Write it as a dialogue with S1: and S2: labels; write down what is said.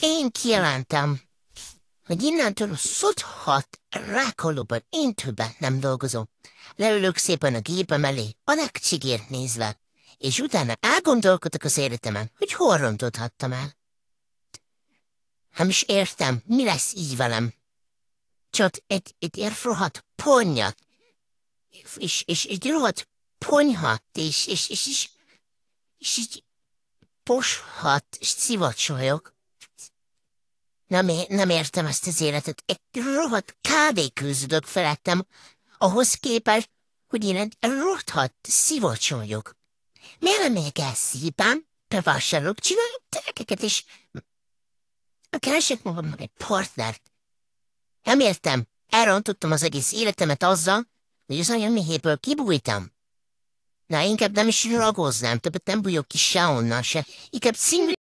S1: Én kijelentem, hogy innentől a szothat rákolóban én többet nem dolgozom. Leülök szépen a gépem elé, a legcsigért nézve, és utána elgondolkodok az életemen, hogy hol rontodhattam el. Nem is értem, mi lesz így velem. Csak egy, egy, egy rohadt és, és egy rohadt ponyhat, és, és, és, és, és, és így poshat, és szivacsajok. Nem, nem értem ezt az életet. Egy rohadt kávé küzdök felettem, ahhoz képest, hogy én egy rothadt szivacs vagyok. Miért nem még el szívem? Bevásárolok, csinálok telkeket, és keresek magamnak egy partnert. Nem értem. Elrontottam az egész életemet azzal, hogy az anyám méhéből kibújtam. Na, inkább nem is ragoznám, többet nem bújok ki se onnan se. Inkább szingli...